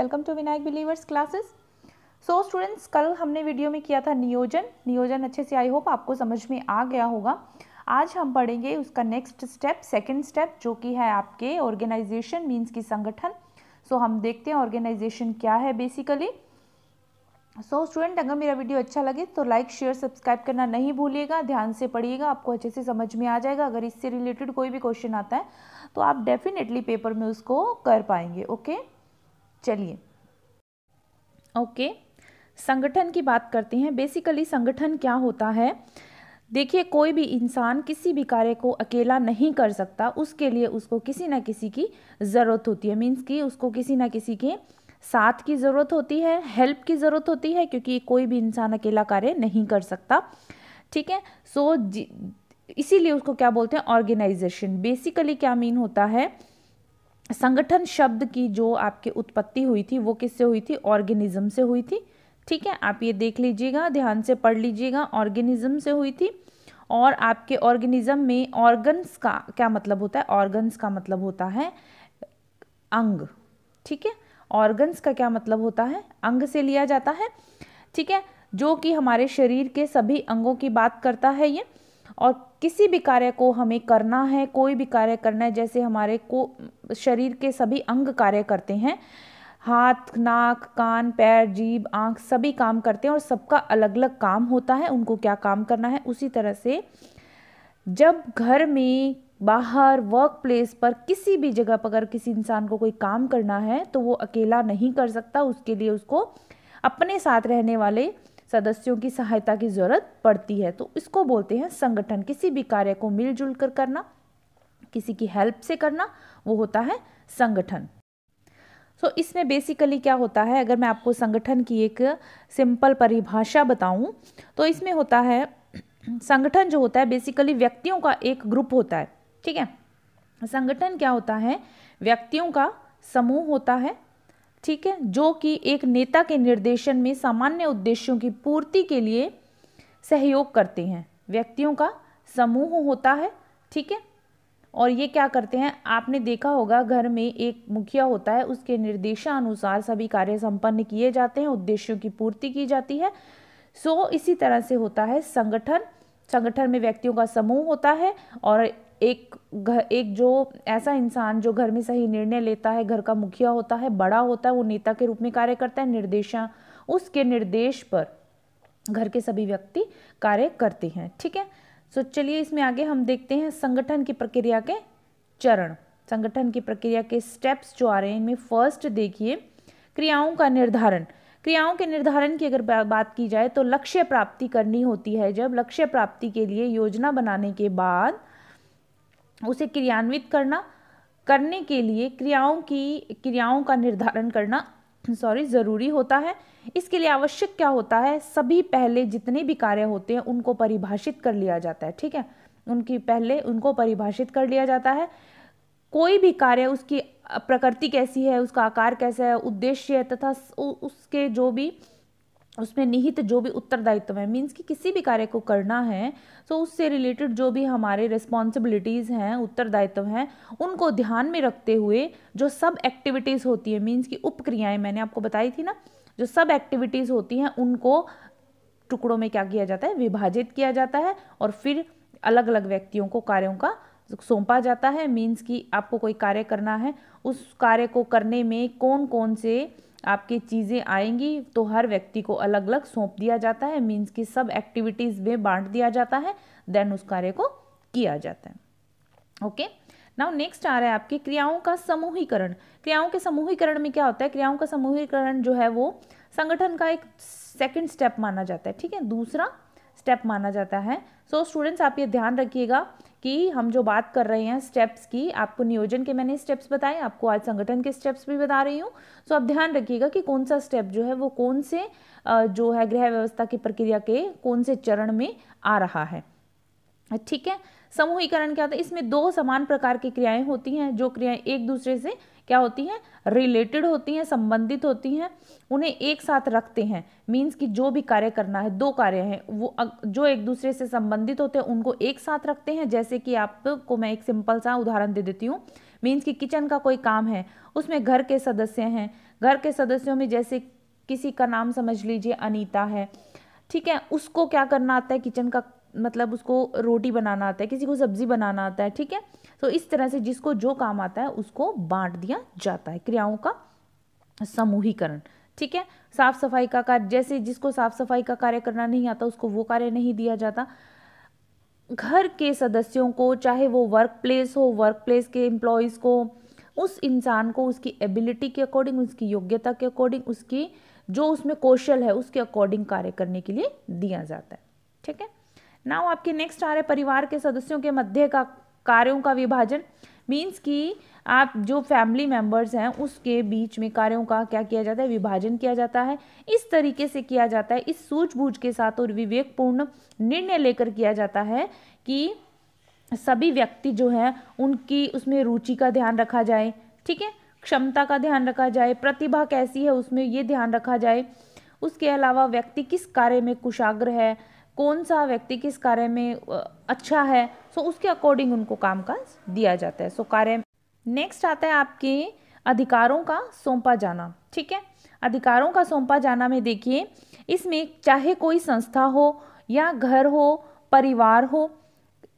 Welcome to Vinayak believers classes so students कल हमने video में किया था नियोजन नियोजन अच्छे से आई होप आपको समझ में आ गया होगा आज हम पढ़ेंगे उसका नेक्स्ट स्टेप सेकंड स्टेप जो कि है आपके ऑर्गेनाइजेशन मींस की संगठन सो so, हम देखते हैं ऑर्गेनाइजेशन क्या है बेसिकली सो so, स्टूडेंट अगर मेरा वीडियो अच्छा लगे तो लाइक शेयर सब्सक्राइब करना नहीं भूलिएगा ध्यान से पढ़िएगा आपको अच्छे से समझ में आ जाएगा अगर इससे रिलेटेड कोई भी क्वेश्चन आता है तो आप डेफिनेटली पेपर में उसको कर पाएंगे ओके okay? चलिए ओके संगठन की बात करते हैं बेसिकली संगठन क्या होता है देखिए कोई भी इंसान किसी भी कार्य को अकेला नहीं कर सकता उसके लिए उसको किसी ना किसी की ज़रूरत होती है मीन्स कि उसको किसी ना किसी के साथ की ज़रूरत होती है हेल्प की ज़रूरत होती है क्योंकि कोई भी इंसान अकेला कार्य नहीं कर सकता ठीक है सो इसीलिए उसको क्या बोलते हैं ऑर्गेनाइजेशन बेसिकली क्या मीन होता है संगठन शब्द की जो आपकी उत्पत्ति हुई थी वो किससे हुई थी ऑर्गेनिज्म से हुई थी ठीक है आप ये देख लीजिएगा ध्यान से पढ़ लीजिएगा ऑर्गेनिज्म से हुई थी और आपके ऑर्गेनिज्म में ऑर्गन्स का क्या मतलब होता है ऑर्गन्स का मतलब होता है अंग ठीक है ऑर्गन्स का क्या मतलब होता है अंग से लिया जाता है ठीक है जो कि हमारे शरीर के सभी अंगों की बात करता है ये और किसी भी कार्य को हमें करना है कोई भी कार्य करना है जैसे हमारे को शरीर के सभी अंग कार्य करते हैं हाथ नाक कान पैर जीभ आंख सभी काम करते हैं और सबका अलग अलग काम होता है उनको क्या काम करना है उसी तरह से जब घर में बाहर वर्क प्लेस पर किसी भी जगह पर अगर किसी इंसान को कोई काम करना है तो वो अकेला नहीं कर सकता उसके लिए उसको अपने साथ रहने वाले सदस्यों की सहायता की ज़रूरत पड़ती है तो इसको बोलते हैं संगठन किसी भी कार्य को मिलजुल कर करना किसी की हेल्प से करना वो होता है संगठन सो so, इसमें बेसिकली क्या होता है अगर मैं आपको संगठन की एक सिंपल परिभाषा बताऊं तो इसमें होता है संगठन जो होता है बेसिकली व्यक्तियों का एक ग्रुप होता है ठीक है संगठन क्या होता है व्यक्तियों का समूह होता है ठीक है जो कि एक नेता के निर्देशन में सामान्य उद्देश्यों की पूर्ति के लिए सहयोग करते हैं व्यक्तियों का समूह होता है ठीक है और ये क्या करते हैं आपने देखा होगा घर में एक मुखिया होता है उसके निर्देशानुसार सभी कार्य संपन्न किए जाते हैं उद्देश्यों की पूर्ति की जाती है सो इसी तरह से होता है संगठन संगठन में व्यक्तियों का समूह होता है और एक घर एक जो ऐसा इंसान जो घर में सही निर्णय लेता है घर का मुखिया होता है बड़ा होता है वो नेता के रूप में कार्य करता है निर्देशा उसके निर्देश पर घर के सभी व्यक्ति कार्य करते हैं ठीक है सो चलिए इसमें आगे हम देखते हैं संगठन की प्रक्रिया के चरण संगठन की प्रक्रिया के स्टेप्स जो आ रहे हैं इनमें फर्स्ट देखिए क्रियाओं का निर्धारण क्रियाओं के निर्धारण की अगर बात की जाए तो लक्ष्य प्राप्ति करनी होती है जब लक्ष्य प्राप्ति के लिए योजना बनाने के बाद उसे क्रियान्वित करना करने के लिए क्रियाओं की क्रियाओं का निर्धारण करना सॉरी ज़रूरी होता है इसके लिए आवश्यक क्या होता है सभी पहले जितने भी कार्य होते हैं उनको परिभाषित कर लिया जाता है ठीक है उनकी पहले उनको परिभाषित कर लिया जाता है कोई भी कार्य उसकी प्रकृति कैसी है उसका आकार कैसा है उद्देश्य तथा उसके जो भी उसमें निहित जो भी उत्तरदायित्व है मीन्स कि किसी भी कार्य को करना है तो उससे रिलेटेड जो भी हमारे रिस्पॉन्सिबिलिटीज़ हैं उत्तरदायित्व हैं उनको ध्यान में रखते हुए जो सब एक्टिविटीज़ होती है मीन्स कि उपक्रियाएं मैंने आपको बताई थी ना जो सब एक्टिविटीज़ होती हैं उनको टुकड़ों में क्या किया जाता है विभाजित किया जाता है और फिर अलग अलग व्यक्तियों को कार्यों का सौंपा जाता है मीन्स कि आपको कोई कार्य करना है उस कार्य को करने में कौन कौन से आपके चीज़ें आएंगी तो हर व्यक्ति को अलग अलग सौंप दिया जाता है मीन्स कि सब एक्टिविटीज़ में बांट दिया जाता है देन उस कार्य को किया जाता है ओके नाउ नेक्स्ट आ रहा है आपके क्रियाओं का समूहीकरण क्रियाओं के समूहीकरण में क्या होता है क्रियाओं का समूहीकरण जो है वो संगठन का एक सेकेंड स्टेप माना जाता है ठीक है दूसरा स्टेप माना जाता है सो so, स्टूडेंट्स आप ये ध्यान रखिएगा कि हम जो बात कर रहे हैं स्टेप्स की आपको नियोजन के मैंने स्टेप्स बताए आपको आज संगठन के स्टेप्स भी बता रही हूँ सो आप ध्यान रखिएगा कि कौन सा स्टेप जो है वो कौन से जो है गृह व्यवस्था की प्रक्रिया के कौन से चरण में आ रहा है ठीक है समूहीकरण क्या होता है इसमें दो समान प्रकार की क्रियाएं होती हैं जो क्रियाएं एक दूसरे से क्या होती हैं रिलेटेड होती हैं संबंधित होती हैं उन्हें एक साथ रखते हैं मीन्स कि जो भी कार्य करना है दो कार्य हैं वो जो एक दूसरे से संबंधित होते हैं उनको एक साथ रखते हैं जैसे कि आपको मैं एक सिंपल सा उदाहरण दे देती हूँ मीन्स कि किचन का कोई काम है उसमें घर के सदस्य हैं घर के सदस्यों में जैसे किसी का नाम समझ लीजिए अनीता है ठीक है उसको क्या करना आता है किचन का मतलब उसको रोटी बनाना आता है किसी को सब्जी बनाना आता है ठीक है तो इस तरह से जिसको जो काम आता है उसको बांट दिया जाता है क्रियाओं का समूहीकरण ठीक है साफ सफाई का कार्य जैसे जिसको साफ सफाई का कार्य करना नहीं आता उसको वो कार्य नहीं दिया जाता घर के सदस्यों को चाहे वो वर्क प्लेस हो वर्क प्लेस के एम्प्लॉयज़ को उस इंसान को उसकी एबिलिटी के अकॉर्डिंग उसकी योग्यता के अकॉर्डिंग उसकी जो उसमें कौशल है उसके अकॉर्डिंग कार्य करने के लिए दिया जाता है ठीक है नाउ आपके नेक्स्ट आ रहे परिवार के सदस्यों के मध्य का कार्यों का विभाजन मीन्स कि आप जो फैमिली मेंबर्स हैं उसके बीच में कार्यों का क्या किया जाता है विभाजन किया जाता है इस तरीके से किया जाता है इस सूझबूझ के साथ और विवेकपूर्ण निर्णय लेकर किया जाता है कि सभी व्यक्ति जो हैं उनकी उसमें रुचि का ध्यान रखा जाए ठीक है क्षमता का ध्यान रखा जाए प्रतिभा कैसी है उसमें ये ध्यान रखा जाए उसके अलावा व्यक्ति किस कार्य में कुशाग्र है कौन सा व्यक्ति किस कार्य में अच्छा है सो उसके अकॉर्डिंग उनको काम काज दिया जाता है सो कार्य नेक्स्ट आता है आपके अधिकारों का सौंपा जाना ठीक है अधिकारों का सौंपा जाना में देखिए इसमें चाहे कोई संस्था हो या घर हो परिवार हो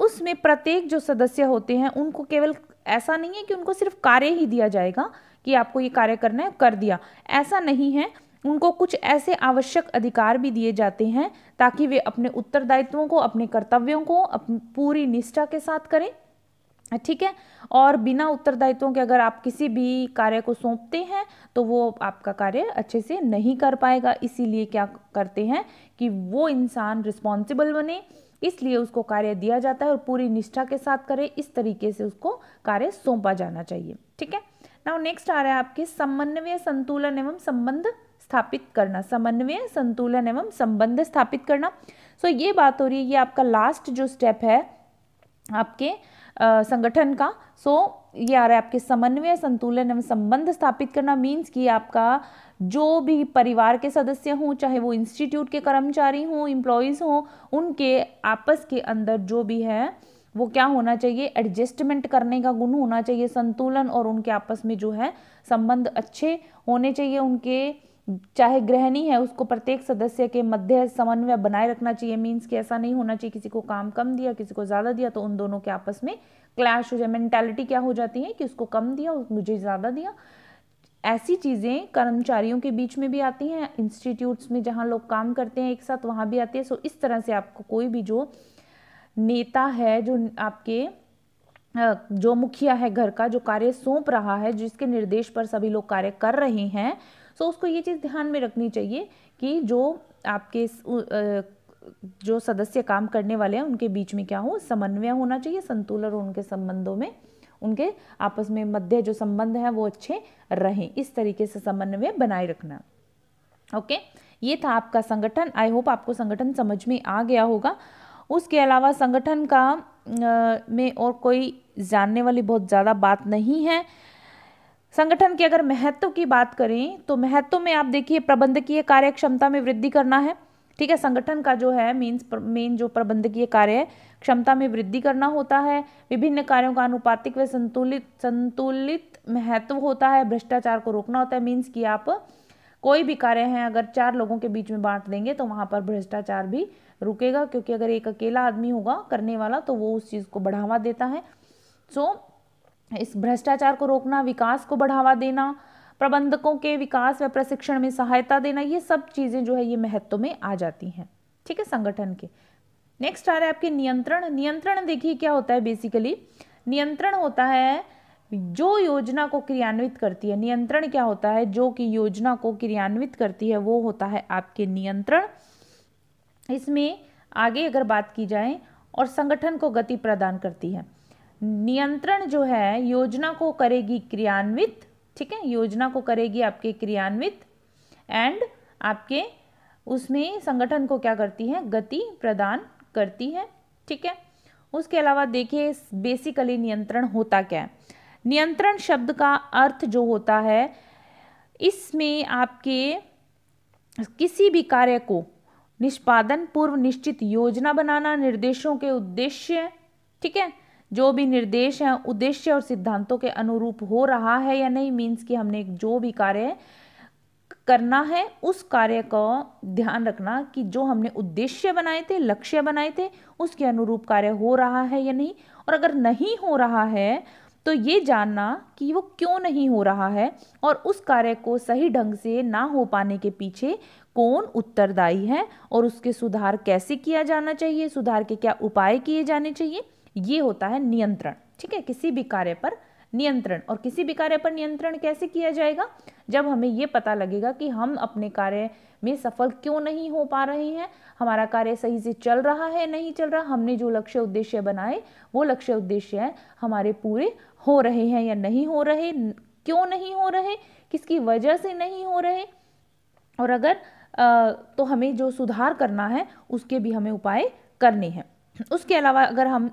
उसमें प्रत्येक जो सदस्य होते हैं उनको केवल ऐसा नहीं है कि उनको सिर्फ कार्य ही दिया जाएगा कि आपको ये कार्य करना है कर दिया ऐसा नहीं है उनको कुछ ऐसे आवश्यक अधिकार भी दिए जाते हैं ताकि वे अपने उत्तरदायित्वों को अपने कर्तव्यों को पूरी निष्ठा के साथ करें ठीक है और बिना उत्तरदायित्वों के अगर आप किसी भी कार्य को सौंपते हैं तो वो आपका कार्य अच्छे से नहीं कर पाएगा इसीलिए क्या करते हैं कि वो इंसान रिस्पॉन्सिबल बने इसलिए उसको कार्य दिया जाता है और पूरी निष्ठा के साथ करे इस तरीके से उसको कार्य सौंपा जाना चाहिए ठीक है नाउ नेक्स्ट आ रहा है आपके समन्वय संतुलन एवं संबंध स्थापित करना समन्वय संतुलन एवं संबंध स्थापित करना सो so, ये बात हो रही है ये आपका लास्ट जो स्टेप है आपके आ, संगठन का सो so, ये आ रहा है आपके समन्वय संतुलन एवं संबंध स्थापित करना मीन्स कि आपका जो भी परिवार के सदस्य हों चाहे वो इंस्टीट्यूट के कर्मचारी हों इम्प्लॉयज़ हों उनके आपस के अंदर जो भी है वो क्या होना चाहिए एडजस्टमेंट करने का गुण होना चाहिए संतुलन और उनके आपस में जो है संबंध अच्छे होने चाहिए उनके चाहे गृहिणी है उसको प्रत्येक सदस्य के मध्य समन्वय बनाए रखना चाहिए मीन्स कि ऐसा नहीं होना चाहिए किसी को काम कम दिया किसी को ज़्यादा दिया तो उन दोनों के आपस में क्लैश हो जाए मैंटेलिटी क्या हो जाती है कि उसको कम दिया मुझे ज़्यादा दिया ऐसी चीज़ें कर्मचारियों के बीच में भी आती हैं इंस्टीट्यूट्स में जहाँ लोग काम करते हैं एक साथ वहाँ भी आती है सो इस तरह से आपको कोई भी जो नेता है जो आपके जो मुखिया है घर का जो कार्य सौंप रहा है जिसके निर्देश पर सभी लोग कार्य कर रहे हैं सो तो उसको ये चीज़ ध्यान में रखनी चाहिए कि जो आपके जो सदस्य काम करने वाले हैं उनके बीच में क्या हो समन्वय होना चाहिए संतुलन उनके संबंधों में उनके आपस में मध्य जो संबंध है वो अच्छे रहें इस तरीके से समन्वय बनाए रखना ओके ये था आपका संगठन आई होप आपको संगठन समझ में आ गया होगा उसके अलावा संगठन का आ, में और कोई जानने वाली बहुत ज़्यादा बात नहीं है संगठन की अगर महत्व की बात करें तो महत्व में आप देखिए प्रबंधकीय कार्य क्षमता में वृद्धि करना है ठीक है संगठन का जो है मीन्स मेन जो प्रबंधकीय कार्य क्षमता में वृद्धि करना होता है विभिन्न कार्यों का अनुपातिक व संतुलित संतुलित महत्व होता है भ्रष्टाचार को रोकना होता है मीन्स कि आप कोई भी कार्य हैं अगर चार लोगों के बीच में बांट देंगे तो वहां पर भ्रष्टाचार भी रुकेगा क्योंकि अगर एक अकेला आदमी होगा करने वाला तो वो उस चीज़ को बढ़ावा देता है सो इस भ्रष्टाचार को रोकना विकास को बढ़ावा देना प्रबंधकों के विकास व प्रशिक्षण में सहायता देना ये सब चीज़ें जो है ये महत्व में आ जाती हैं ठीक है संगठन के नेक्स्ट आ रहा है आपके नियंत्रण नियंत्रण देखिए क्या होता है बेसिकली नियंत्रण होता है जो योजना को क्रियान्वित करती है नियंत्रण क्या होता है जो कि योजना को क्रियान्वित करती है वो होता है आपके नियंत्रण इसमें आगे अगर बात की जाए और संगठन को गति प्रदान करती है नियंत्रण जो है योजना को करेगी क्रियान्वित ठीक है योजना को करेगी आपके क्रियान्वित एंड आपके उसमें संगठन को क्या करती है गति प्रदान करती है ठीक है उसके अलावा देखिए बेसिकली नियंत्रण होता क्या है नियंत्रण शब्द का अर्थ जो होता है इसमें आपके किसी भी कार्य को निष्पादन पूर्व निश्चित योजना बनाना निर्देशों के उद्देश्य ठीक है जो भी निर्देश हैं उद्देश्य और सिद्धांतों के अनुरूप हो रहा है या नहीं मीन्स कि हमने जो भी कार्य करना है उस कार्य का ध्यान रखना कि जो हमने उद्देश्य बनाए थे लक्ष्य बनाए थे उसके अनुरूप कार्य हो रहा है या नहीं और अगर नहीं हो रहा है तो ये जानना कि वो क्यों नहीं हो रहा है और उस कार्य को सही ढंग से ना हो पाने के पीछे कौन उत्तरदायी है और उसके सुधार कैसे किया जाना चाहिए सुधार के क्या उपाय किए जाने चाहिए ये होता है नियंत्रण ठीक है किसी भी कार्य पर नियंत्रण और किसी भी कार्य पर नियंत्रण कैसे किया जाएगा जब हमें ये पता लगेगा कि हम अपने कार्य में सफल क्यों नहीं हो पा रहे हैं हमारा कार्य सही से चल रहा है नहीं चल रहा हमने जो लक्ष्य उद्देश्य बनाए वो लक्ष्य उद्देश्य हमारे पूरे हो रहे हैं या नहीं हो रहे क्यों नहीं हो रहे किसकी वजह से नहीं हो रहे और अगर तो हमें जो सुधार करना है उसके भी हमें उपाय करने हैं उसके अलावा अगर हम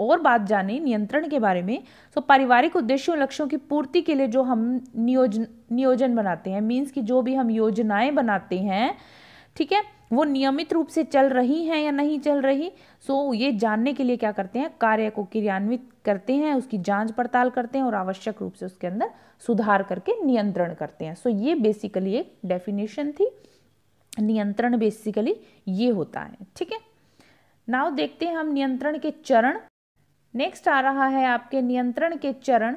और बात जाने नियंत्रण के बारे में सो तो पारिवारिक उद्देश्यों लक्ष्यों की पूर्ति के लिए जो हम नियोजन नियोजन बनाते हैं मीन्स कि जो भी हम योजनाएं बनाते हैं ठीक है वो नियमित रूप से चल रही हैं या नहीं चल रही सो so, ये जानने के लिए क्या करते हैं कार्य को क्रियान्वित करते हैं उसकी जांच पड़ताल करते हैं और आवश्यक रूप से उसके अंदर सुधार करके नियंत्रण करते हैं सो so, ये बेसिकली एक डेफिनेशन थी नियंत्रण बेसिकली ये होता है ठीक है नाव देखते हैं हम नियंत्रण के चरण नेक्स्ट आ रहा है आपके नियंत्रण के चरण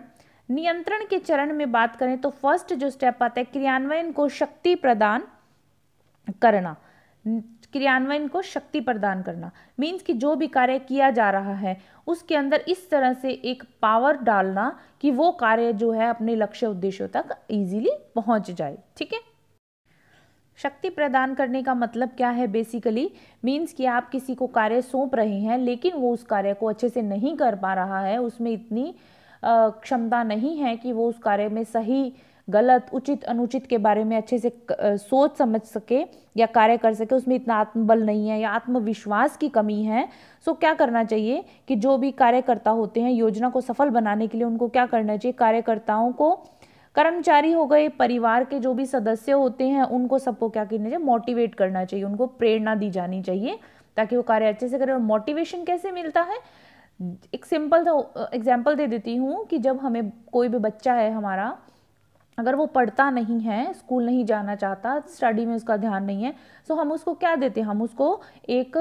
नियंत्रण के चरण में बात करें तो फर्स्ट जो स्टेप आता है क्रियान्वयन को शक्ति प्रदान करना क्रियान्वयन को शक्ति प्रदान करना मीन्स कि जो भी कार्य किया जा रहा है उसके अंदर इस तरह से एक पावर डालना कि वो कार्य जो है अपने लक्ष्य उद्देश्यों तक इजीली पहुंच जाए ठीक है शक्ति प्रदान करने का मतलब क्या है बेसिकली मीन्स कि आप किसी को कार्य सौंप रहे हैं लेकिन वो उस कार्य को अच्छे से नहीं कर पा रहा है उसमें इतनी क्षमता नहीं है कि वो उस कार्य में सही गलत उचित अनुचित के बारे में अच्छे से सोच समझ सके या कार्य कर सके उसमें इतना आत्मबल नहीं है या आत्मविश्वास की कमी है सो क्या करना चाहिए कि जो भी कार्यकर्ता होते हैं योजना को सफल बनाने के लिए उनको क्या करना चाहिए कार्यकर्ताओं को कर्मचारी हो गए परिवार के जो भी सदस्य होते हैं उनको सबको क्या करना चाहिए मोटिवेट करना चाहिए उनको प्रेरणा दी जानी चाहिए ताकि वो कार्य अच्छे से करें और मोटिवेशन कैसे मिलता है एक सिंपल एग्जाम्पल दे देती हूँ कि जब हमें कोई भी बच्चा है हमारा अगर वो पढ़ता नहीं है स्कूल नहीं जाना चाहता स्टडी में उसका ध्यान नहीं है सो तो हम उसको क्या देते हैं हम उसको एक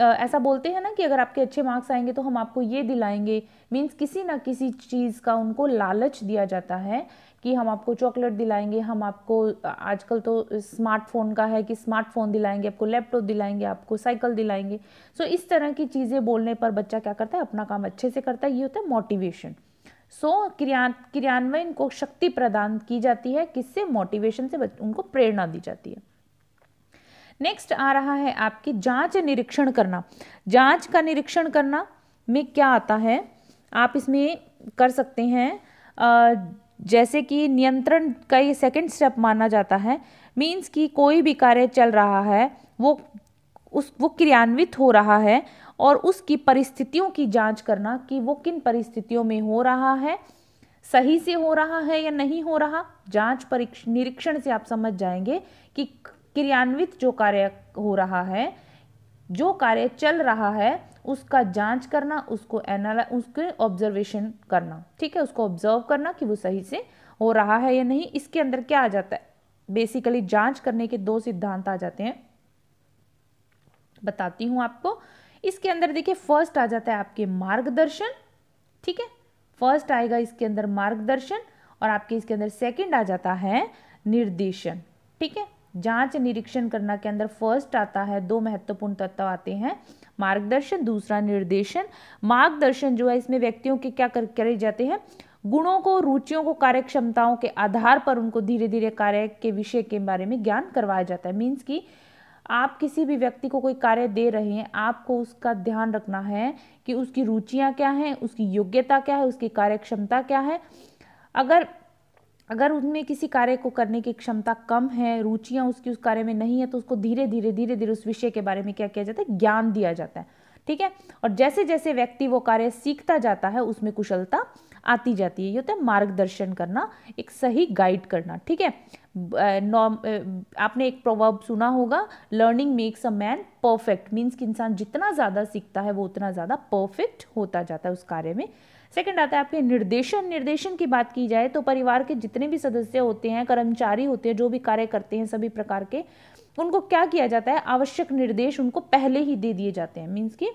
ऐसा बोलते हैं ना कि अगर आपके अच्छे मार्क्स आएंगे तो हम आपको ये दिलाएंगे मीन्स किसी ना किसी चीज़ का उनको लालच दिया जाता है कि हम आपको चॉकलेट दिलाएंगे हम आपको आजकल तो स्मार्टफोन का है कि स्मार्टफोन दिलाएंगे आपको लैपटॉप दिलाएंगे आपको साइकिल दिलाएंगे सो इस तरह की चीज़ें बोलने पर बच्चा क्या करता है अपना काम अच्छे से करता है ये होता है मोटिवेशन सो क्रिया क्रियान्वयन को शक्ति प्रदान की जाती है किससे मोटिवेशन से उनको प्रेरणा दी जाती है नेक्स्ट आ रहा है आपकी जांच निरीक्षण करना जांच का निरीक्षण करना में क्या आता है आप इसमें कर सकते हैं जैसे कि नियंत्रण का ये सेकंड स्टेप माना जाता है मींस कि कोई भी कार्य चल रहा है वो उस वो क्रियान्वित हो रहा है और उसकी परिस्थितियों की जांच करना कि वो किन परिस्थितियों में हो रहा है सही से हो रहा है या नहीं हो रहा जांच निरीक्षण से आप समझ जाएंगे कि क्रियान्वित जो कार्य हो रहा है जो कार्य चल रहा है उसका जांच करना उसको एनाला उसके ऑब्जर्वेशन करना ठीक है उसको ऑब्जर्व करना कि वो सही से हो रहा है या नहीं इसके अंदर क्या आ जाता है बेसिकली जांच करने के दो सिद्धांत आ जाते हैं बताती हूँ आपको इसके अंदर देखिए फर्स्ट आ जाता है आपके मार्गदर्शन ठीक है फर्स्ट आएगा इसके अंदर मार्गदर्शन और आपके इसके अंदर सेकंड आ जाता है निर्देशन ठीक है जांच निरीक्षण करना के अंदर फर्स्ट आता है दो महत्वपूर्ण तत्व आते हैं मार्गदर्शन दूसरा निर्देशन मार्गदर्शन जो है इसमें व्यक्तियों के क्या करे जाते हैं गुणों को रुचियों को कार्यक्षमताओं के आधार पर उनको धीरे धीरे कार्य के विषय के बारे में ज्ञान करवाया जाता है मीन्स की आप किसी भी व्यक्ति को कोई कार्य दे रहे हैं आपको उसका ध्यान रखना है कि उसकी रुचियाँ क्या हैं उसकी योग्यता क्या है उसकी कार्यक्षमता क्या है अगर अगर उनमें किसी कार्य को करने की क्षमता कम है रुचियाँ उसकी उस कार्य में नहीं है तो उसको धीरे धीरे धीरे धीरे उस विषय के बारे में क्या किया जाता है ज्ञान दिया जाता है ठीक है और जैसे जैसे व्यक्ति वो कार्य सीखता जाता है उसमें कुशलता आती जाती है ये होता है मार्गदर्शन करना एक सही गाइड करना ठीक है नॉर्म आपने एक प्रोवर्ब सुना होगा learning makes a man perfect means कि इंसान जितना ज़्यादा सीखता है वो उतना ज़्यादा परफेक्ट होता जाता है उस कार्य में सेकंड आता है आपके निर्देशन निर्देशन की बात की जाए तो परिवार के जितने भी सदस्य होते हैं कर्मचारी होते हैं जो भी कार्य करते हैं सभी प्रकार के उनको क्या किया जाता है आवश्यक निर्देश उनको पहले ही दे दिए जाते हैं मीन्स की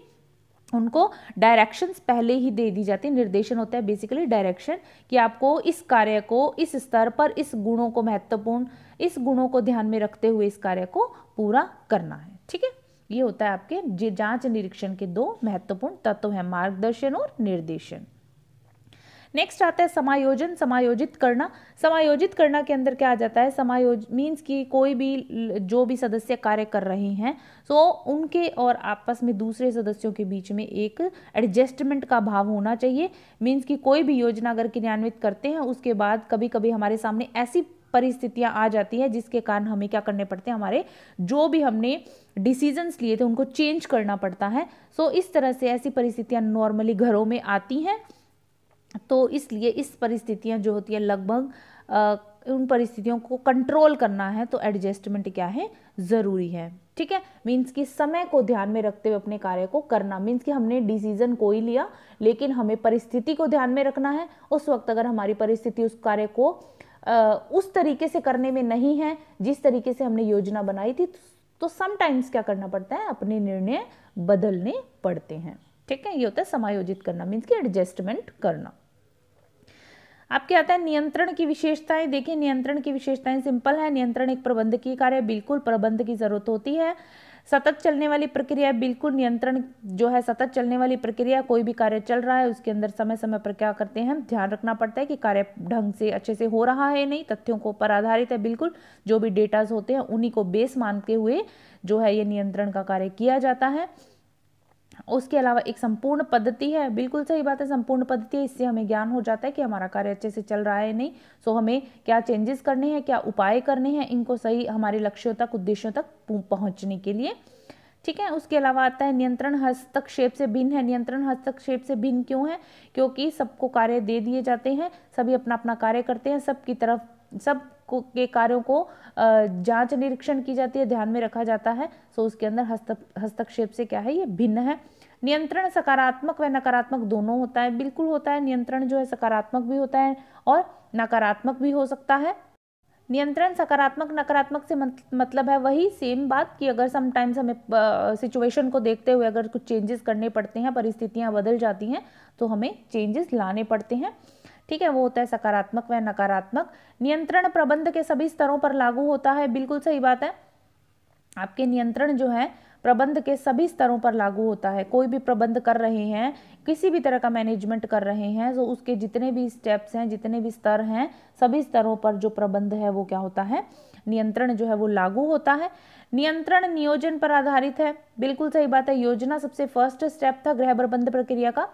उनको डायरेक्शंस पहले ही दे दी जाती है निर्देशन होता है बेसिकली डायरेक्शन कि आपको इस कार्य को इस स्तर पर इस गुणों को महत्वपूर्ण इस गुणों को ध्यान में रखते हुए इस कार्य को पूरा करना है ठीक है ये होता है आपके जांच निरीक्षण के दो महत्वपूर्ण तत्व हैं मार्गदर्शन और निर्देशन नेक्स्ट आता है समायोजन समायोजित करना समायोजित करना के अंदर क्या आ जाता है समायोज मीन्स कि कोई भी जो भी सदस्य कार्य कर रहे हैं सो तो उनके और आपस में दूसरे सदस्यों के बीच में एक एडजस्टमेंट का भाव होना चाहिए मीन्स कि कोई भी योजना अगर क्रियान्वित करते हैं उसके बाद कभी कभी हमारे सामने ऐसी परिस्थितियां आ जाती है जिसके कारण हमें क्या करने पड़ते हैं हमारे जो भी हमने डिसीजंस लिए थे उनको चेंज करना पड़ता है सो so, इस तरह से ऐसी परिस्थितियां नॉर्मली घरों में आती हैं तो इसलिए इस परिस्थितियाँ जो होती हैं लगभग उन परिस्थितियों को कंट्रोल करना है तो एडजस्टमेंट क्या है ज़रूरी है ठीक है मीन्स कि समय को ध्यान में रखते हुए अपने कार्य को करना मीन्स कि हमने डिसीजन को ही लिया लेकिन हमें परिस्थिति को ध्यान में रखना है उस वक्त अगर हमारी परिस्थिति उस कार्य को आ, उस तरीके से करने में नहीं है जिस तरीके से हमने योजना बनाई थी तो समटाइम्स क्या करना पड़ता है अपने निर्णय बदलने पड़ते हैं ठीक है ये होता है समायोजित करना मीन्स कि एडजस्टमेंट करना आपके आता है नियंत्रण की विशेषताएं देखिए नियंत्रण की विशेषताएं सिंपल है नियंत्रण एक प्रबंधकीय कार्य बिल्कुल प्रबंध की जरूरत होती है सतत चलने वाली प्रक्रिया बिल्कुल नियंत्रण जो है सतत चलने वाली प्रक्रिया कोई भी कार्य चल रहा है उसके अंदर समय समय पर क्या करते हैं ध्यान रखना पड़ता है कि कार्य ढंग से अच्छे से हो रहा है नहीं तथ्यों को पर आधारित है बिल्कुल जो भी डेटाज होते हैं उन्हीं को बेस मानते हुए जो है ये नियंत्रण का कार्य किया जाता है उसके अलावा एक संपूर्ण पद्धति है बिल्कुल सही बात है संपूर्ण पद्धति है इससे हमें ज्ञान हो जाता है कि हमारा कार्य अच्छे से चल रहा है नहीं सो हमें क्या चेंजेस करने हैं क्या उपाय करने हैं इनको सही हमारे लक्ष्यों तक उद्देश्यों तक पहुंचने के लिए ठीक है उसके अलावा आता है नियंत्रण हस्तक्षेप से भिन्न है नियंत्रण हस्तक्षेप से भिन्न क्यों है क्योंकि सबको कार्य दे दिए जाते हैं सभी अपना अपना कार्य करते हैं सबकी तरफ सब के कार्यों को जांच निरीक्षण की जाती है ध्यान में रखा जाता है सो उसके अंदर हस्त हस्तक्षेप से क्या है ये भिन्न है नियंत्रण सकारात्मक व नकारात्मक दोनों होता है बिल्कुल होता है नियंत्रण जो है सकारात्मक भी होता है और नकारात्मक भी हो सकता है नियंत्रण सकारात्मक नकारात्मक से मतलब है वही सेम बात कि अगर समटाइम्स हमें सिचुएशन को देखते हुए अगर कुछ चेंजेस करने पड़ते हैं परिस्थितियां बदल जाती हैं तो हमें चेंजेस लाने पड़ते हैं ठीक है वो होता है सकारात्मक व नकारात्मक नियंत्रण प्रबंध के सभी स्तरों पर लागू होता है बिल्कुल सही बात है आपके नियंत्रण जो है प्रबंध के सभी स्तरों पर लागू होता है कोई भी प्रबंध कर रहे हैं किसी भी तरह का मैनेजमेंट कर रहे हैं तो उसके जितने भी स्टेप्स हैं जितने भी स्तर हैं सभी स्तरों पर जो प्रबंध है वो क्या होता है नियंत्रण जो है वो लागू होता है नियंत्रण नियोजन पर आधारित है बिल्कुल सही बात है योजना सबसे फर्स्ट स्टेप था गृह प्रबंध प्रक्रिया का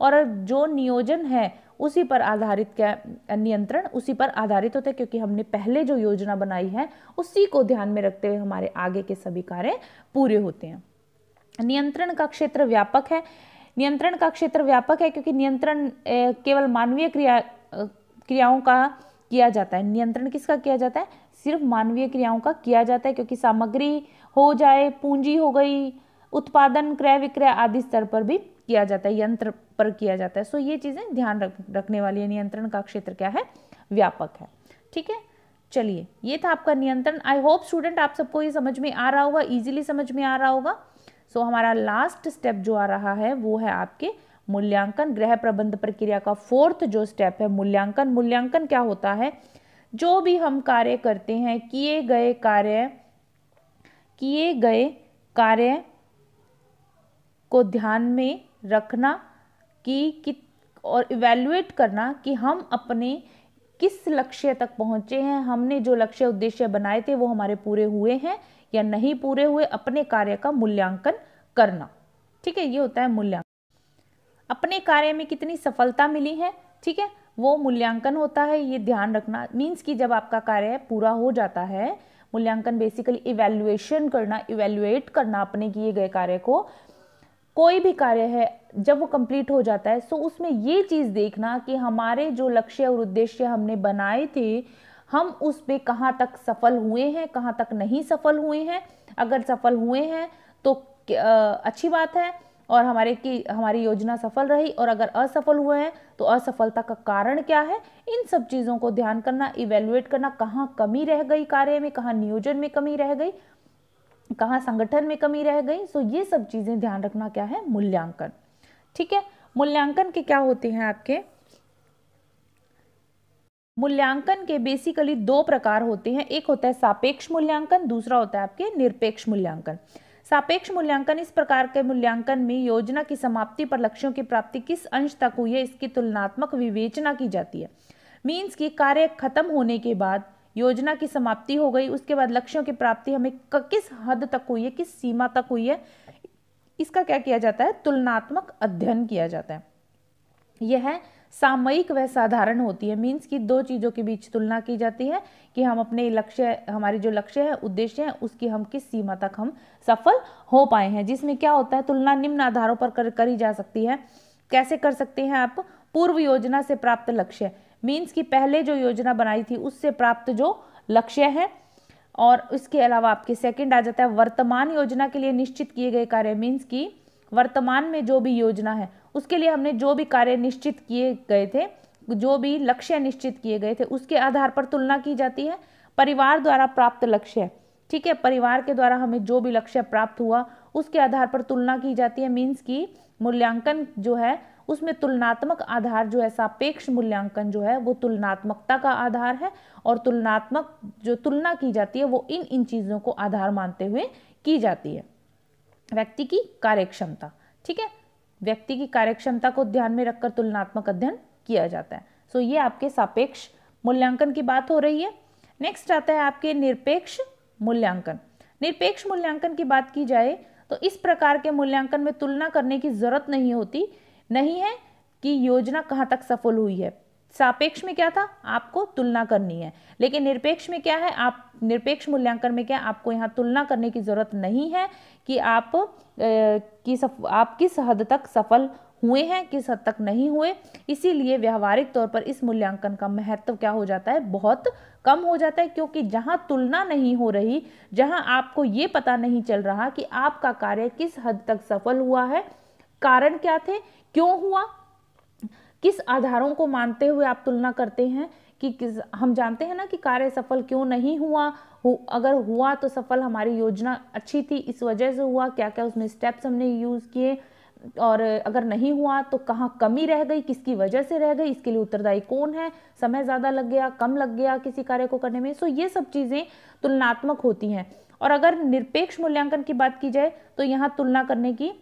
और जो नियोजन है उसी पर आधारित क्या नियंत्रण उसी पर आधारित होता है क्योंकि हमने पहले जो योजना बनाई है उसी को ध्यान में रखते हुए हमारे आगे के सभी कार्य पूरे होते हैं नियंत्रण का क्षेत्र व्यापक है नियंत्रण का क्षेत्र व्यापक है क्योंकि नियंत्रण केवल मानवीय क्रिया क्रियाओं का किया जाता है नियंत्रण किसका किया जाता है सिर्फ मानवीय क्रियाओं का किया जाता है क्योंकि सामग्री हो जाए पूंजी हो गई उत्पादन क्रय विक्रय आदि स्तर पर भी किया जाता है यंत्र पर किया जाता है सो ये चीज़ें ध्यान रख, रखने वाली है नियंत्रण का क्षेत्र क्या है व्यापक है ठीक है चलिए ये था आपका नियंत्रण आई होप स्टूडेंट आप सबको ये समझ में आ रहा होगा इजीली समझ में आ रहा होगा सो so, हमारा लास्ट स्टेप जो आ रहा है वो है आपके मूल्यांकन ग्रह प्रबंध प्रक्रिया का फोर्थ जो स्टेप है मूल्यांकन मूल्यांकन क्या होता है जो भी हम कार्य करते हैं किए गए कार्य किए गए कार्य को ध्यान में रखना कि, और इवेलुएट करना कि हम अपने किस लक्ष्य तक पहुँचे हैं हमने जो लक्ष्य उद्देश्य बनाए थे वो हमारे पूरे हुए हैं या नहीं पूरे हुए अपने कार्य का मूल्यांकन करना ठीक है ये होता है मूल्यांकन अपने कार्य में कितनी सफलता मिली है ठीक है वो मूल्यांकन होता है ये ध्यान रखना मीन्स कि जब आपका कार्य पूरा हो जाता है मूल्यांकन बेसिकली इवेल्युएशन करना इवेल्युएट करना अपने किए गए कार्य को कोई भी कार्य है जब वो कंप्लीट हो जाता है सो उसमें ये चीज़ देखना कि हमारे जो लक्ष्य और उद्देश्य हमने बनाए थे हम उस पर कहाँ तक सफल हुए हैं कहाँ तक नहीं सफल हुए हैं अगर सफल हुए हैं तो अच्छी बात है और हमारे की हमारी योजना सफल रही और अगर असफल हुए हैं तो असफलता का कारण क्या है इन सब चीज़ों को ध्यान करना इवेलुएट करना कहाँ कमी रह गई कार्य में कहाँ नियोजन में कमी रह गई कहाँ संगठन में कमी रह गई सो ये सब चीज़ें ध्यान रखना क्या है मूल्यांकन ठीक है मूल्यांकन के क्या होते हैं आपके मूल्यांकन के बेसिकली दो प्रकार होते हैं एक होता है सापेक्ष मूल्यांकन दूसरा होता है आपके निरपेक्ष मूल्यांकन सापेक्ष मूल्यांकन इस प्रकार के मूल्यांकन में योजना की समाप्ति पर लक्ष्यों की प्राप्ति किस अंश तक हुई है इसकी तुलनात्मक विवेचना की जाती है मीन्स कि कार्य खत्म होने के बाद योजना की समाप्ति हो गई उसके बाद लक्ष्यों की प्राप्ति हमें किस हद तक हुई है किस सीमा तक हुई है इसका क्या किया जाता है तुलनात्मक अध्ययन किया जाता है यह है सामयिक व साधारण होती है मीन्स कि दो चीज़ों के बीच तुलना की जाती है कि हम अपने लक्ष्य हमारे जो लक्ष्य है उद्देश्य है उसकी हम किस सीमा तक हम सफल हो पाए हैं जिसमें क्या होता है तुलना निम्न आधारों पर कर, करी जा सकती है कैसे कर सकते हैं आप पूर्व योजना से प्राप्त लक्ष्य मीन्स की पहले जो योजना बनाई थी उससे प्राप्त जो लक्ष्य है और इसके अलावा आपके सेकंड आ जाता है वर्तमान योजना के लिए निश्चित किए गए कार्य मीन्स की वर्तमान में जो भी योजना है उसके लिए हमने जो भी कार्य निश्चित किए गए थे जो भी लक्ष्य निश्चित किए गए थे उसके आधार पर तुलना की जाती है परिवार द्वारा प्राप्त लक्ष्य ठीक है परिवार के द्वारा हमें जो भी लक्ष्य प्राप्त हुआ उसके आधार पर तुलना की जाती है मीन्स की मूल्यांकन जो है उसमें तुलनात्मक आधार जो है सापेक्ष मूल्यांकन जो है वो तुलनात्मकता का आधार है और तुलनात्मक जो तुलना की जाती है वो इन इन चीज़ों को आधार मानते हुए की जाती है व्यक्ति की कार्यक्षमता ठीक है व्यक्ति की कार्यक्षमता को ध्यान में रखकर तुलनात्मक अध्ययन किया जाता है सो ये आपके सापेक्ष मूल्यांकन की बात हो रही है नेक्स्ट आता है आपके निरपेक्ष मूल्यांकन निरपेक्ष मूल्यांकन की बात की जाए तो इस प्रकार के मूल्यांकन में तुलना करने की जरूरत नहीं होती नहीं है कि योजना कहाँ तक सफल हुई है सापेक्ष में क्या था आपको तुलना करनी है लेकिन निरपेक्ष में क्या है आप निरपेक्ष मूल्यांकन में क्या आपको यहाँ तुलना करने की ज़रूरत नहीं है कि आप ए, कि सफ, आप किस हद तक सफल हुए हैं किस हद तक नहीं हुए इसीलिए व्यवहारिक तौर पर इस मूल्यांकन का महत्व क्या हो जाता है बहुत कम हो जाता है क्योंकि जहाँ तुलना नहीं हो रही जहाँ आपको ये पता नहीं चल रहा कि आपका कार्य किस हद तक सफल हुआ है कारण क्या थे क्यों हुआ किस आधारों को मानते हुए आप तुलना करते हैं कि किस हम जानते हैं ना कि कार्य सफल क्यों नहीं हुआ हु, अगर हुआ तो सफल हमारी योजना अच्छी थी इस वजह से हुआ क्या क्या उसमें स्टेप्स हमने यूज़ किए और अगर नहीं हुआ तो कहाँ कमी रह गई किसकी वजह से रह गई इसके लिए उत्तरदायी कौन है समय ज़्यादा लग गया कम लग गया किसी कार्य को करने में सो ये सब चीज़ें तुलनात्मक होती हैं और अगर निरपेक्ष मूल्यांकन की बात की जाए तो यहाँ तुलना करने की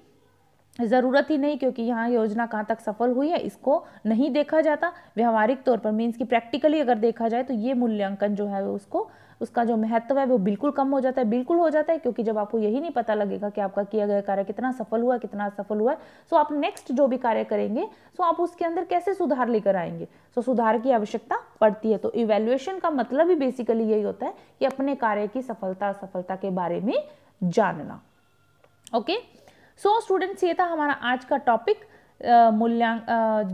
ज़रूरत ही नहीं क्योंकि यहाँ योजना कहाँ तक सफल हुई है इसको नहीं देखा जाता व्यवहारिक तौर पर मीन्स कि प्रैक्टिकली अगर देखा जाए तो ये मूल्यांकन जो है उसको उसका जो महत्व है वो बिल्कुल कम हो जाता है बिल्कुल हो जाता है क्योंकि जब आपको यही नहीं पता लगेगा कि आपका किया गया कार्य कितना सफल हुआ कितना असफल हुआ है सो आप नेक्स्ट जो भी कार्य करेंगे सो आप उसके अंदर कैसे सुधार लेकर आएंगे सो सुधार की आवश्यकता पड़ती है तो इवेल्युएशन का मतलब ही बेसिकली यही होता है कि अपने कार्य की सफलता असफलता के बारे में जानना okay okay? So so, students ये था हमारा आज का टॉपिक मूल्यांक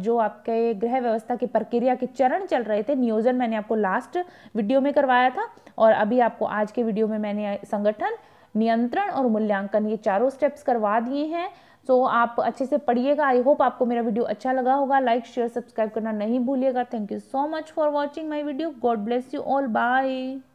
जो आपके गृह व्यवस्था की प्रक्रिया के चरण चल रहे थे नियोजन मैंने आपको लास्ट वीडियो में करवाया था और अभी आपको आज के वीडियो में मैंने संगठन नियंत्रण और मूल्यांकन ये चारों स्टेप्स करवा दिए हैं सो so, आप अच्छे से पढ़िएगा आई होप आपको मेरा वीडियो अच्छा लगा होगा लाइक शेयर सब्सक्राइब करना नहीं भूलिएगा thank you so much for watching my video God bless you all bye